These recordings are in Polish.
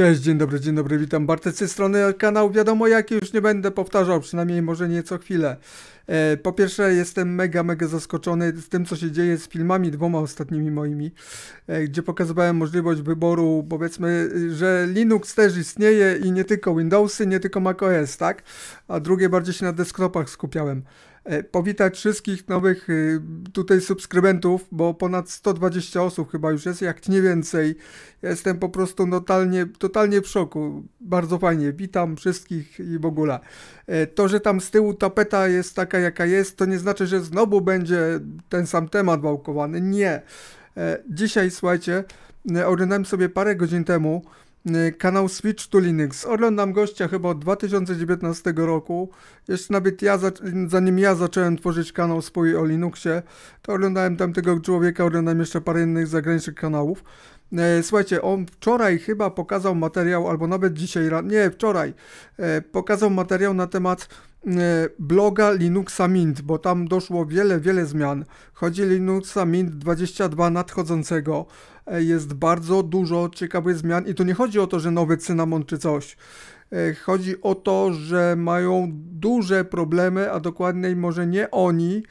Cześć, dzień dobry, dzień dobry, witam Bartek z tej strony kanał Wiadomo Jaki, już nie będę powtarzał, przynajmniej może nieco chwilę. E, po pierwsze jestem mega, mega zaskoczony z tym co się dzieje z filmami dwoma ostatnimi moimi, e, gdzie pokazywałem możliwość wyboru, powiedzmy, że Linux też istnieje i nie tylko Windowsy, nie tylko macOS, tak? A drugie bardziej się na desktopach skupiałem. E, powitać wszystkich nowych y, tutaj subskrybentów, bo ponad 120 osób chyba już jest, jak nie więcej. Jestem po prostu totalnie, totalnie w szoku. Bardzo fajnie, witam wszystkich i w ogóle. E, to, że tam z tyłu tapeta jest taka jaka jest, to nie znaczy, że znowu będzie ten sam temat wałkowany. Nie. E, dzisiaj, słuchajcie, oglądałem sobie parę godzin temu Y, kanał Switch to Linux. Oglądam gościa chyba od 2019 roku. Jeszcze nawet ja, zanim ja zacząłem tworzyć kanał swój o Linuxie, to oglądałem tamtego człowieka, oglądam jeszcze parę innych zagranicznych kanałów. E, słuchajcie, on wczoraj chyba pokazał materiał, albo nawet dzisiaj, nie, wczoraj, e, pokazał materiał na temat E, bloga Linuxa Mint, bo tam doszło wiele, wiele zmian. Chodzi Linuxa Mint 22 nadchodzącego. E, jest bardzo dużo ciekawych zmian i to nie chodzi o to, że nowy cynamon czy coś. E, chodzi o to, że mają duże problemy, a dokładniej może nie oni,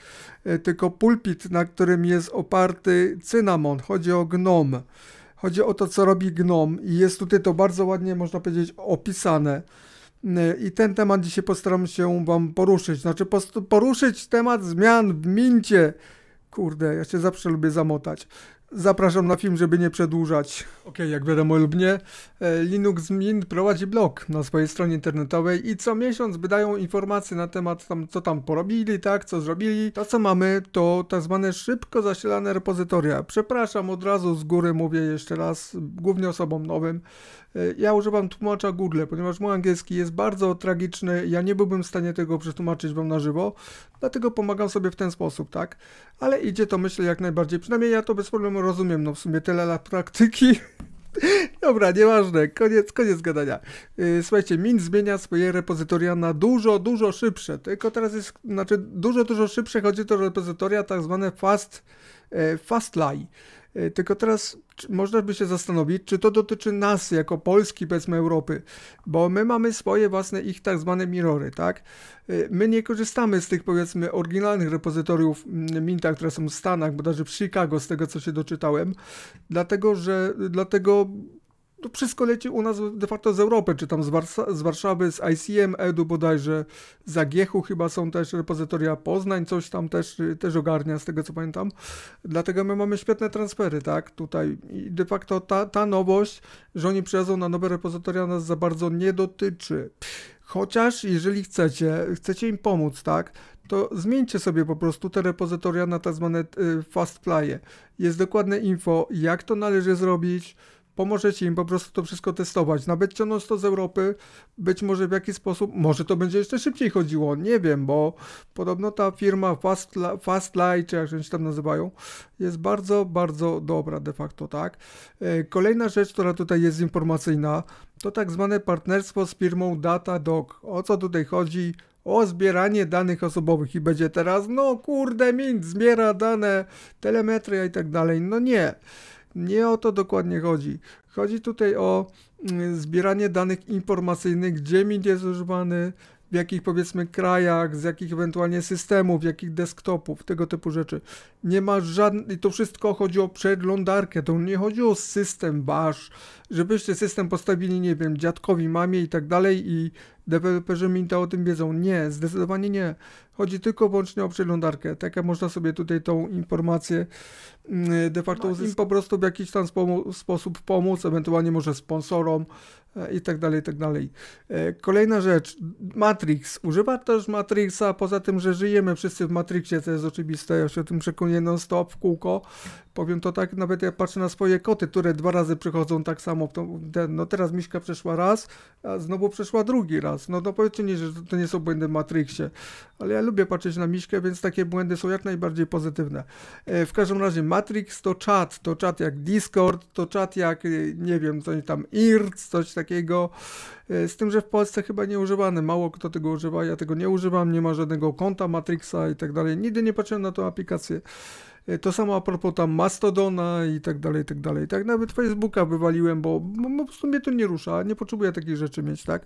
tylko pulpit, na którym jest oparty cynamon. Chodzi o gnom. Chodzi o to, co robi gnom i jest tutaj to bardzo ładnie, można powiedzieć, opisane. Y, I ten temat dzisiaj postaram się Wam poruszyć. Znaczy, poruszyć temat zmian w Mincie. Kurde, ja się zawsze lubię zamotać. Zapraszam na film, żeby nie przedłużać. Okej, jak wiadomo lub nie, e, Linux Mint prowadzi blog na swojej stronie internetowej i co miesiąc wydają informacje na temat tam, co tam porobili, tak, co zrobili. To co mamy to tak zwane szybko zasilane repozytoria. Przepraszam od razu z góry, mówię jeszcze raz, głównie osobom nowym, E, ja używam tłumacza Google, ponieważ mój angielski jest bardzo tragiczny, ja nie byłbym w stanie tego przetłumaczyć wam na żywo, dlatego pomagam sobie w ten sposób, tak? Ale idzie to myślę jak najbardziej, przynajmniej ja to bez problemu rozumiem, no w sumie tyle lat praktyki. Dobra, nieważne, koniec, koniec gadania. Yy, słuchajcie, Mint zmienia swoje repozytoria na dużo, dużo szybsze, tylko teraz jest, znaczy dużo, dużo szybsze chodzi to repozytoria tak zwane fast, yy, fast lie. E, tylko teraz można by się zastanowić, czy to dotyczy nas jako Polski, powiedzmy Europy, bo my mamy swoje własne ich tak zwane mirory, tak? E, my nie korzystamy z tych powiedzmy oryginalnych repozytoriów mm, Minta, które są w Stanach, bodajże w Chicago, z tego co się doczytałem, dlatego że dlatego to wszystko leci u nas de facto z Europy, czy tam z, Warsa z Warszawy, z ICM, Edu bodajże, z Agiechu chyba są też repozytoria Poznań, coś tam też, też ogarnia, z tego co pamiętam. Dlatego my mamy świetne transfery, tak, tutaj. I de facto ta, ta nowość, że oni przyjadą na nowe repozytoria nas za bardzo nie dotyczy. Chociaż jeżeli chcecie, chcecie im pomóc, tak, to zmieńcie sobie po prostu te repozytoria na tak zwane y, fast flye. Jest dokładne info, jak to należy zrobić, pomożecie im po prostu to wszystko testować, nawet ciągnąć to z Europy, być może w jakiś sposób, może to będzie jeszcze szybciej chodziło, nie wiem, bo podobno ta firma Fast, Fastlight, czy jak się tam nazywają, jest bardzo, bardzo dobra de facto, tak? E, kolejna rzecz, która tutaj jest informacyjna, to tak zwane partnerstwo z firmą Datadog. O co tutaj chodzi? o zbieranie danych osobowych i będzie teraz, no kurde, mint zbiera dane, telemetria i tak dalej. No nie. Nie o to dokładnie chodzi. Chodzi tutaj o mm, zbieranie danych informacyjnych, gdzie mit jest używany, w jakich powiedzmy krajach, z jakich ewentualnie systemów, jakich desktopów, tego typu rzeczy. Nie ma żadnych, i to wszystko chodzi o przeglądarkę, to nie chodzi o system wasz, żebyście system postawili, nie wiem, dziadkowi, mamie i tak dalej i deweloperzy Minta o tym wiedzą. Nie, zdecydowanie nie. Chodzi tylko wyłącznie o przeglądarkę. Tak jak można sobie tutaj tą informację mm, de facto no, uzyskać. po prostu w jakiś tam sposób pomóc, ewentualnie może sponsorom e, i tak dalej, i tak dalej. E, kolejna rzecz, Matrix. Używa też Matrixa, poza tym, że żyjemy wszyscy w Matrixie, co jest oczywiste, ja się o tym przekonuję non-stop w kółko. Powiem to tak, nawet jak patrzę na swoje koty, które dwa razy przychodzą tak samo, no teraz Miśka przeszła raz, a znowu przeszła drugi raz czas. No to powiedzcie nie, że to nie są błędy w Matrixie, ale ja lubię patrzeć na miszkę, więc takie błędy są jak najbardziej pozytywne. E, w każdym razie Matrix to czat, to czat jak Discord, to czat jak, e, nie wiem, coś tam IRC, coś takiego. E, z tym, że w Polsce chyba nie używany, mało kto tego używa, ja tego nie używam, nie ma żadnego konta Matrixa i tak dalej. Nigdy nie patrzyłem na tą aplikację. E, to samo a propos tam Mastodona i tak dalej, i tak dalej. Tak nawet Facebooka wywaliłem, bo, po prostu mnie to nie rusza, nie potrzebuję takich rzeczy mieć, tak?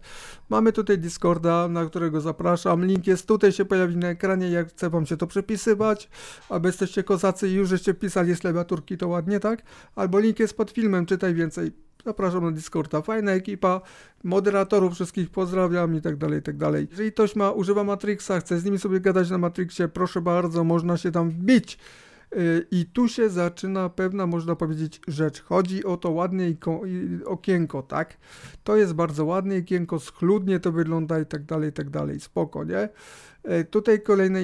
Mamy tutaj Discorda, na którego zapraszam. Link jest tutaj, się pojawi na ekranie, jak chce wam się to przepisywać. Aby jesteście kozacy i już żeście pisali z lewiaturki, to ładnie, tak? Albo link jest pod filmem, czytaj więcej. Zapraszam na Discorda. Fajna ekipa, moderatorów wszystkich pozdrawiam i tak dalej, i tak dalej. Jeżeli ktoś ma, używa Matrixa, chce z nimi sobie gadać na Matrixie, proszę bardzo, można się tam wbić. I tu się zaczyna pewna, można powiedzieć, rzecz. Chodzi o to ładne okienko, tak? To jest bardzo ładne okienko, schludnie to wygląda i tak dalej, i tak dalej. Spoko, nie? E, tutaj kolejne e,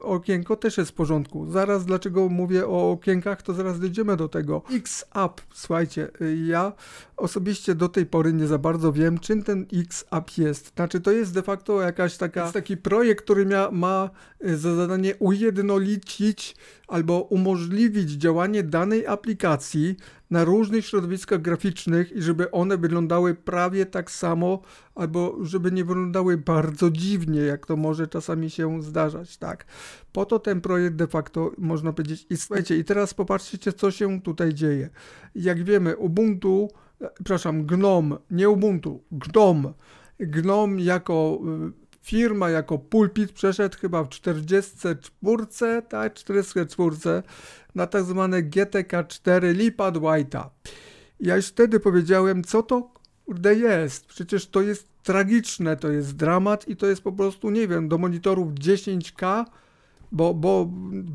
okienko też jest w porządku. Zaraz dlaczego mówię o okienkach, to zaraz dojdziemy do tego. X-Up, słuchajcie, e, ja Osobiście do tej pory nie za bardzo wiem, czym ten X-App jest. Znaczy, to jest de facto jakaś taka, taki projekt, który mia, ma e, za zadanie ujednolicić albo umożliwić działanie danej aplikacji na różnych środowiskach graficznych i żeby one wyglądały prawie tak samo, albo żeby nie wyglądały bardzo dziwnie, jak to może czasami się zdarzać, tak. Po to ten projekt de facto, można powiedzieć, i słuchajcie, i teraz popatrzcie, co się tutaj dzieje. Jak wiemy, Ubuntu przepraszam, GNOM, nie Ubuntu, GNOM. GNOM jako y, firma, jako pulpit przeszedł chyba w 44, tak, 44, na tak zwane GTK4 Lipad White'a. Ja już wtedy powiedziałem, co to kurde jest. Przecież to jest tragiczne, to jest dramat i to jest po prostu, nie wiem, do monitorów 10K, bo, bo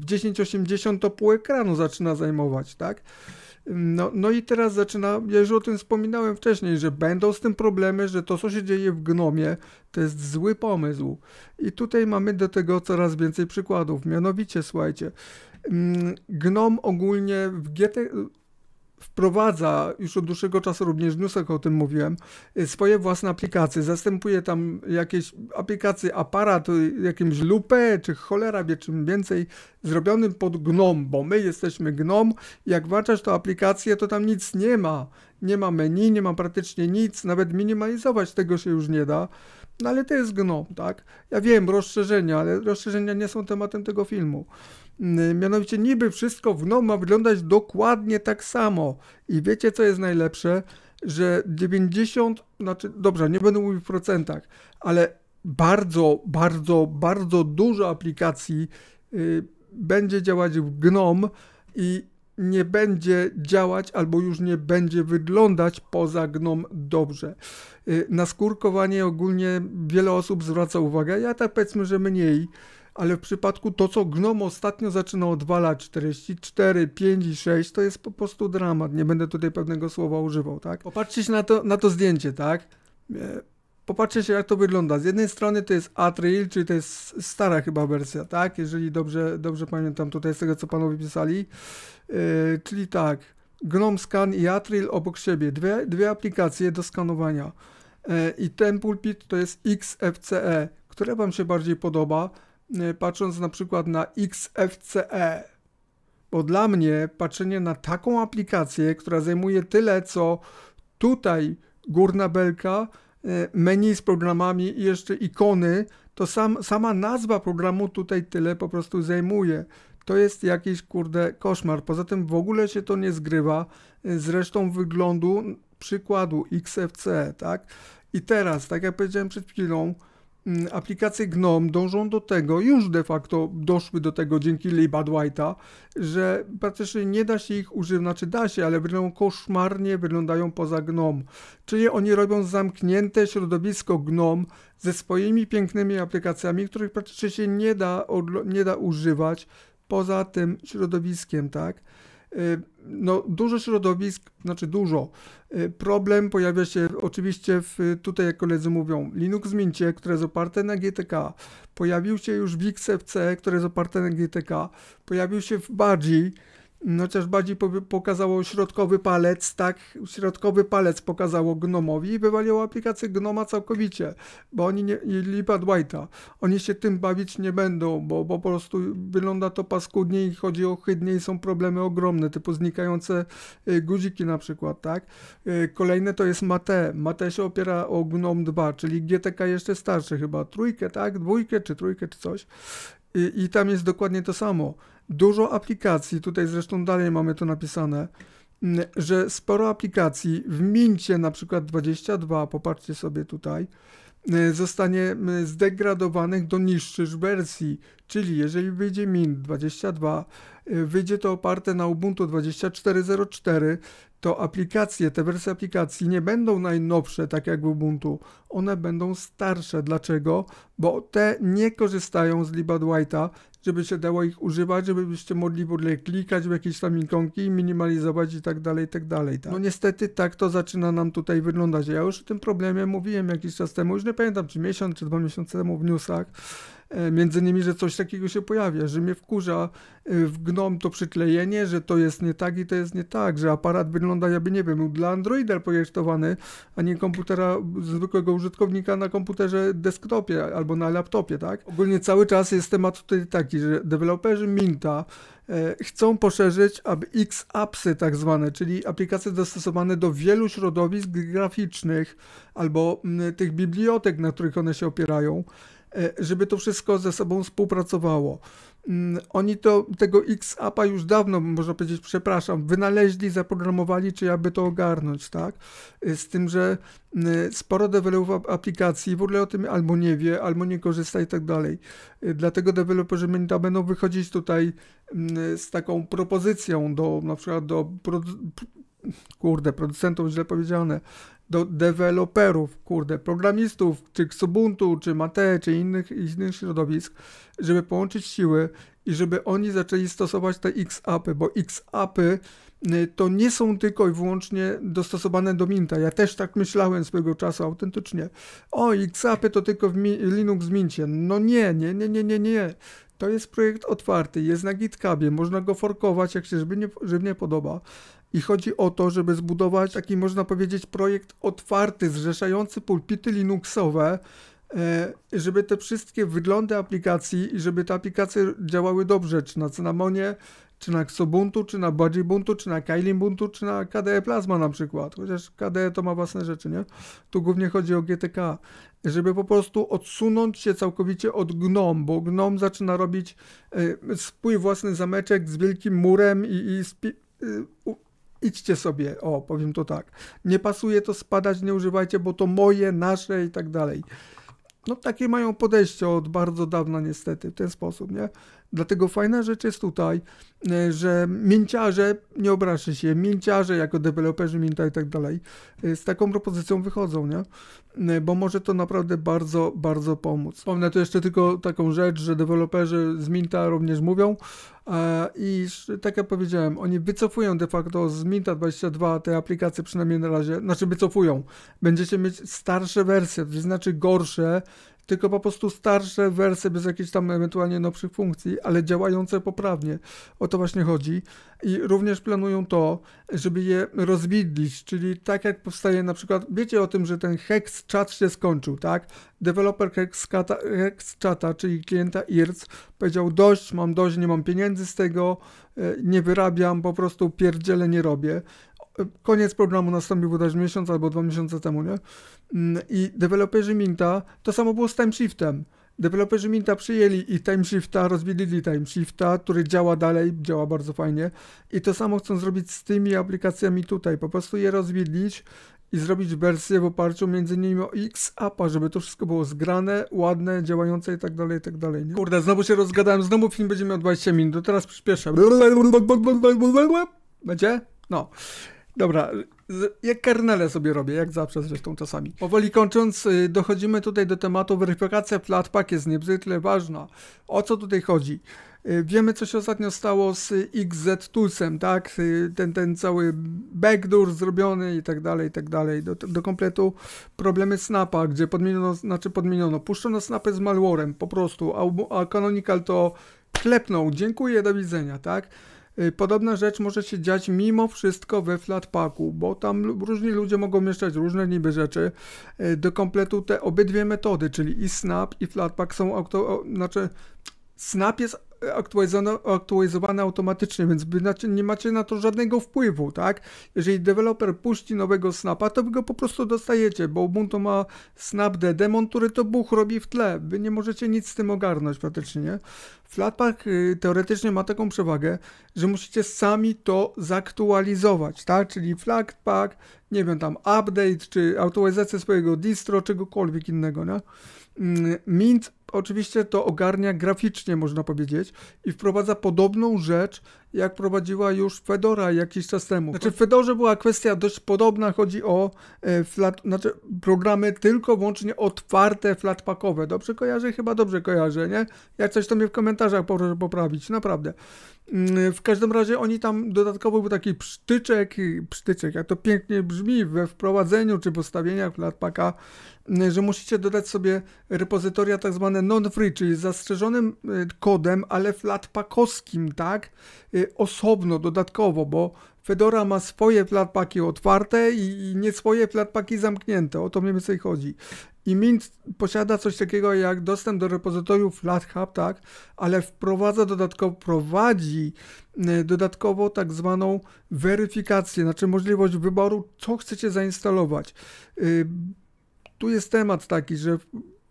1080 to pół ekranu zaczyna zajmować, tak? No, no i teraz zaczyna, ja już o tym wspominałem wcześniej, że będą z tym problemy, że to co się dzieje w Gnomie to jest zły pomysł. I tutaj mamy do tego coraz więcej przykładów. Mianowicie, słuchajcie, mm, Gnom ogólnie w GT, wprowadza już od dłuższego czasu, również w o tym mówiłem, y, swoje własne aplikacje. Zastępuje tam jakieś aplikacje, aparat, y, jakimś lupę, czy cholera wie czym więcej, zrobionym pod GNOM, bo my jesteśmy GNOM. Jak włączasz tą aplikację, to tam nic nie ma. Nie ma menu, nie ma praktycznie nic, nawet minimalizować tego się już nie da. No ale to jest GNOM, tak? Ja wiem, rozszerzenia, ale rozszerzenia nie są tematem tego filmu. Mianowicie niby wszystko w no ma wyglądać dokładnie tak samo. I wiecie co jest najlepsze? Że 90, znaczy dobrze, nie będę mówił w procentach, ale bardzo, bardzo, bardzo dużo aplikacji yy, będzie działać w GNOME i nie będzie działać albo już nie będzie wyglądać poza gnom dobrze. Yy, na skórkowanie ogólnie wiele osób zwraca uwagę, ja tak powiedzmy, że mniej ale w przypadku to, co Gnom ostatnio zaczyna odwalać 44, 5 i 6, to jest po prostu dramat. Nie będę tutaj pewnego słowa używał, tak? Popatrzcie się na to, na to zdjęcie, tak? E, popatrzcie się, jak to wygląda. Z jednej strony to jest Atril, czyli to jest stara chyba wersja, tak? Jeżeli dobrze, dobrze pamiętam tutaj z tego, co panowie pisali. Yy, czyli tak, Gnom Scan i Atril obok siebie. Dwie, dwie aplikacje do skanowania. Yy, I ten pulpit to jest XFCE. Które wam się bardziej podoba? Y, patrząc na przykład na XFCE. Bo dla mnie patrzenie na taką aplikację, która zajmuje tyle, co tutaj górna belka, y, menu z programami i jeszcze ikony, to sam, sama nazwa programu tutaj tyle po prostu zajmuje. To jest jakiś kurde koszmar. Poza tym w ogóle się to nie zgrywa y, z resztą wyglądu przykładu XFCE, tak? I teraz, tak jak powiedziałem przed chwilą, Mm, aplikacje GNOME dążą do tego, już de facto doszły do tego dzięki Lee Badwhite'a, że praktycznie nie da się ich używać, znaczy da się, ale wyglądają koszmarnie, wyglądają poza GNOME. Czyli oni robią zamknięte środowisko GNOME ze swoimi pięknymi aplikacjami, których praktycznie się nie da, nie da używać poza tym środowiskiem, tak? Y, no, dużo środowisk, znaczy dużo. Y, problem pojawia się oczywiście w, tutaj jak koledzy mówią, Linux Mincie, które jest oparte na GTK. Pojawił się już w XFC, które jest oparte na GTK. Pojawił się w Badzi, no też bardziej pokazało środkowy palec, tak, środkowy palec pokazało Gnomowi i wywaliło aplikację Gnoma całkowicie, bo oni nie, Lipa Dwighta, oni się tym bawić nie będą, bo, bo po prostu wygląda to paskudnie i chodzi o chydnie i są problemy ogromne, typu znikające y, guziki na przykład, tak. Y, kolejne to jest Mate, Mate się opiera o Gnom 2, czyli GTK jeszcze starszy chyba, trójkę, tak, dwójkę czy trójkę czy coś i, y, i tam jest dokładnie to samo dużo aplikacji, tutaj zresztą dalej mamy to napisane, mm, że sporo aplikacji w Mincie na przykład 22, popatrzcie sobie tutaj, mm, zostanie mm, zdegradowanych do niższych wersji, Czyli jeżeli wyjdzie Mint 22, y, wyjdzie to oparte na Ubuntu 24.04, to aplikacje, te wersje aplikacji nie będą najnowsze, tak jak w Ubuntu. One będą starsze. Dlaczego? Bo te nie korzystają z Libadwhite'a, żeby się dało ich używać, żebyście mogli w ogóle klikać w jakieś tam ikonki, minimalizować i tak dalej, i tak dalej. Tak? No niestety tak to zaczyna nam tutaj wyglądać. Ja już o tym problemie mówiłem jakiś czas temu, już nie pamiętam czy miesiąc, czy dwa miesiące temu w newsach, E, między nimi, że coś takiego się pojawia, że mnie wkurza e, w gnom to przyklejenie, że to jest nie tak i to jest nie tak, że aparat wygląda jakby, nie wiem, był dla Androida projektowany, a nie komputera zwykłego użytkownika na komputerze desktopie albo na laptopie, tak? Ogólnie cały czas jest temat tutaj taki, że deweloperzy Minta e, chcą poszerzyć aby x apsy tak zwane, czyli aplikacje dostosowane do wielu środowisk graficznych albo mm, tych bibliotek, na których one się opierają. E, żeby to wszystko ze sobą współpracowało. Mm, oni to, tego x apa już dawno, można powiedzieć, przepraszam, wynaleźli, zaprogramowali, czy aby to ogarnąć, tak? E, z tym, że mm, sporo deweloperów aplikacji w ogóle o tym albo nie wie, albo nie korzysta i tak dalej. E, dlatego deweloperzy będą wychodzić tutaj mm, z taką propozycją do, na przykład do kurde, producentów źle powiedziane, do deweloperów, kurde, programistów, czy Xubuntu, czy Mate, czy innych, innych środowisk, żeby połączyć siły i żeby oni zaczęli stosować te X-Upy, bo X-Upy y, to nie są tylko i wyłącznie dostosowane do Minta. Ja też tak myślałem swego czasu autentycznie. O, X-Upy to tylko w Linux Mincie. No nie, nie, nie, nie, nie, nie. To jest projekt otwarty, jest na GitHubie, można go forkować, jak się żeby nie podoba. I chodzi o to, żeby zbudować taki, można powiedzieć, projekt otwarty, zrzeszający pulpity Linuxowe, e, żeby te wszystkie wyglądy aplikacji i żeby te aplikacje działały dobrze, czy na Cynamonie, czy na Xubuntu, czy na Budgybuntu, czy na Kylibuntu, czy na KDE Plasma na przykład. Chociaż KDE to ma własne rzeczy, nie? Tu głównie chodzi o GTK. Żeby po prostu odsunąć się całkowicie od gnome, bo gnome zaczyna robić e, swój własny zameczek z wielkim murem i, i y, idźcie sobie, o, powiem to tak. Nie pasuje to spadać, nie używajcie, bo to moje, nasze i tak dalej. No takie mają podejście od bardzo dawna niestety, w ten sposób, nie? Dlatego fajna rzecz jest tutaj, e, że mięciarze, nie obrażę się, mięciarze jako deweloperzy mięta i tak dalej, e, z taką propozycją wychodzą, nie? E, bo może to naprawdę bardzo, bardzo pomóc. Wspomnę tu jeszcze tylko taką rzecz, że deweloperzy z Minta również mówią i tak jak powiedziałem, oni wycofują de facto z Minta 22 te aplikacje przynajmniej na razie, znaczy wycofują. Będziecie mieć starsze wersje, to znaczy gorsze, tylko po prostu starsze wersje bez jakichś tam ewentualnie nowszych funkcji, ale działające poprawnie. O to właśnie chodzi. I również planują to, żeby je rozwidlić, czyli tak jak powstaje na przykład, wiecie o tym, że ten hex chat się skończył, tak? Developer hex, chata, czyli klienta IRC powiedział dość, mam dość, nie mam pieniędzy z tego, e, nie wyrabiam, po prostu pierdziele nie robię koniec programu nastąpił bodajże miesiąc albo dwa miesiące temu, nie? Mm, I deweloperzy Minta, to samo było z timeshiftem. Deweloperzy Minta przyjęli i timeshifta, rozwilili timeshifta, który działa dalej, działa bardzo fajnie. I to samo chcą zrobić z tymi aplikacjami tutaj, po prostu je rozwidlić i zrobić wersję w oparciu między innymi o X-Appa, żeby to wszystko było zgrane, ładne, działające i tak dalej, i tak dalej, nie? Kurde, znowu się rozgadałem, znowu film będzie miał 20 minut, teraz przyspieszę. Będzie? No. Dobra, jak karnele sobie robię, jak zawsze zresztą czasami. Powoli kończąc, y, dochodzimy tutaj do tematu weryfikacja flatpak jest niezwykle ważna. O co tutaj chodzi? Y, wiemy, co się ostatnio stało z XZ Toolsem, tak? Y, ten, ten cały backdoor zrobiony i tak dalej, i tak dalej. Do, do kompletu problemy Snapa, gdzie podmieniono, znaczy podmieniono, puszczono Snapy z malwarem po prostu, a, a Canonical to klepnął, dziękuję, do widzenia, tak? Y, podobna rzecz może się dziać mimo wszystko we Flatpaku, bo tam różni ludzie mogą mieszczać różne niby rzeczy. Y, do kompletu te obydwie metody, czyli i Snap i Flatpak są auto, znaczy Snap jest aktualizowane automatycznie, więc nie macie na to żadnego wpływu, tak? Jeżeli deweloper puści nowego snapa, to wy go po prostu dostajecie, bo Ubuntu ma snapd demon, który to buch robi w tle. Wy nie możecie nic z tym ogarnąć praktycznie, nie? Flatpak y, teoretycznie ma taką przewagę, że musicie sami to zaktualizować, tak? Czyli Flatpak, nie wiem, tam update, czy aktualizacja swojego distro, czegokolwiek innego, nie? Mm, mint oczywiście to ogarnia graficznie, można powiedzieć, i wprowadza podobną rzecz, jak prowadziła już Fedora jakiś czas temu. Znaczy w Fedorze była kwestia dość podobna, chodzi o e, flat, znaczy programy tylko wyłącznie otwarte flatpakowe. Dobrze kojarzę? Chyba dobrze kojarzę, nie? Jak coś to mnie w komentarzach proszę poprawić, naprawdę. Mm, w każdym razie oni tam dodatkowo był taki psztyczek, psztyczek, jak to pięknie brzmi we wprowadzeniu czy postawieniach flatpaka, mm, że musicie dodać sobie repozytoria tak zwane non-free, czyli zastrzeżonym y, kodem, ale flatpakowskim, tak? Y, osobno, dodatkowo, bo Fedora ma swoje flatpaki otwarte i nie swoje flatpaki zamknięte. O to mniej więcej chodzi. I Mint posiada coś takiego jak dostęp do repozytoriów FlatHub, tak? Ale wprowadza dodatkowo, prowadzi y, dodatkowo tak zwaną weryfikację, znaczy możliwość wyboru, co chcecie zainstalować. Tu jest temat taki, że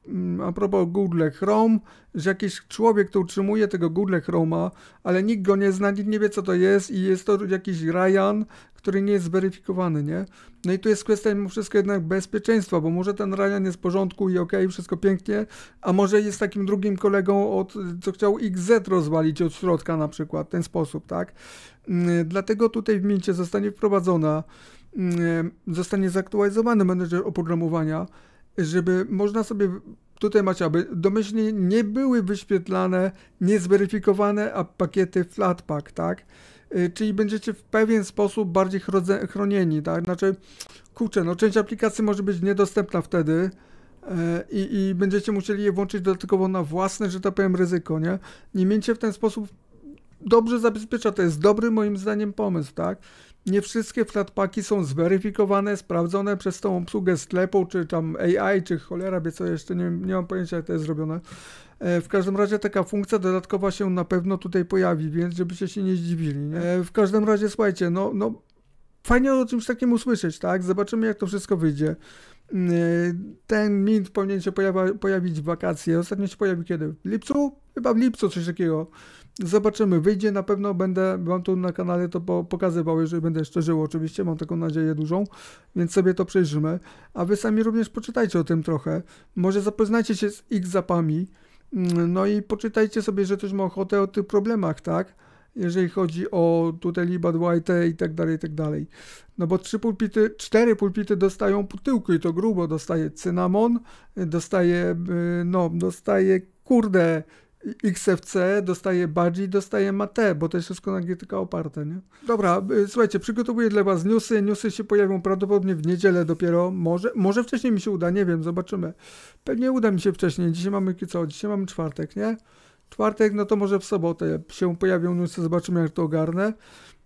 Mm, a propos Google Chrome, że jakiś człowiek to utrzymuje tego Google Chroma, ale nikt go nie zna, nikt nie wie co to jest i jest to jakiś Ryan, który nie jest zweryfikowany, nie? No i tu jest kwestia mimo wszystko jednak bezpieczeństwa, bo może ten Ryan jest w porządku i okej, okay, wszystko pięknie, a może jest takim drugim kolegą, od, co chciał XZ rozwalić od środka na przykład, w ten sposób, tak? Mm, dlatego tutaj w Mincie zostanie wprowadzona, mm, zostanie zaktualizowany menedżer oprogramowania, żeby można sobie tutaj macie, aby domyślnie nie były wyświetlane niezweryfikowane a pakiety Flatpak, tak? Y, czyli będziecie w pewien sposób bardziej chronieni, tak? Znaczy, kurczę, no część aplikacji może być niedostępna wtedy, e, i, i, będziecie musieli je włączyć dodatkowo na własne, że tak powiem, ryzyko, nie? Nie miejcie w ten sposób dobrze zabezpiecza, to jest dobry moim zdaniem pomysł, tak? Nie wszystkie flatpaki są zweryfikowane, sprawdzone przez tą obsługę sklepu, czy tam AI, czy cholera wie co jeszcze, nie, nie mam pojęcia jak to jest zrobione. E, w każdym razie taka funkcja dodatkowa się na pewno tutaj pojawi, więc żebyście się nie zdziwili. Nie? E, w każdym razie słuchajcie, no, no fajnie o czymś takim usłyszeć, tak? Zobaczymy jak to wszystko wyjdzie. Mm, e, ten mint powinien się pojawić w wakacje. Ostatnio się pojawił kiedy? W lipcu? Chyba w lipcu coś takiego. Zobaczymy, wyjdzie, na pewno będę Wam tu na kanale to pokazywał, jeżeli będę jeszcze żył oczywiście, mam taką nadzieję dużą, więc sobie to przejrzymy. A Wy sami również poczytajcie o tym trochę, może zapoznajcie się z ich zapami, mm, no i poczytajcie sobie, że też ma ochotę o tych problemach, tak? jeżeli chodzi o tutaj Libad White i tak dalej, i tak dalej. No bo trzy pulpity, cztery pulpity dostają putyłkę i to grubo. Dostaje cynamon, dostaje, y, no, dostaje, kurde, XFC, dostaje Badzi, dostaje Mate, bo to jest wszystko na GTK oparte, nie? Dobra, y, słuchajcie, przygotowuję dla Was newsy. Newsy się pojawią prawdopodobnie w niedzielę dopiero. Może, może wcześniej mi się uda, nie wiem, zobaczymy. Pewnie uda mi się wcześniej. Dzisiaj mamy co? Dzisiaj mamy czwartek, nie? Czwartek, no to może w sobotę się pojawią newsy, zobaczymy jak to ogarnę,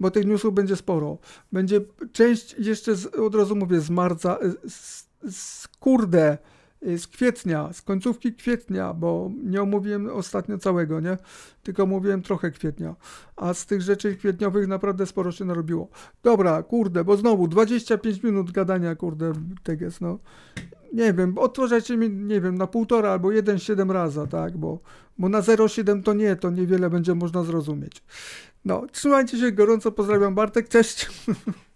bo tych newsów będzie sporo. Będzie część jeszcze, z, od razu mówię, z marca, y, z, z kurde, Y, z kwietnia, z końcówki kwietnia, bo nie omówiłem ostatnio całego, nie? Tylko mówiłem trochę kwietnia. A z tych rzeczy kwietniowych naprawdę sporo się narobiło. Dobra, kurde, bo znowu 25 minut gadania, kurde, tak jest, no. Nie wiem, odtwarzajcie mi, nie wiem, na półtora albo 1,7 raza, tak? Bo, bo na 0,7 to nie, to niewiele będzie można zrozumieć. No, trzymajcie się gorąco, pozdrawiam Bartek, cześć!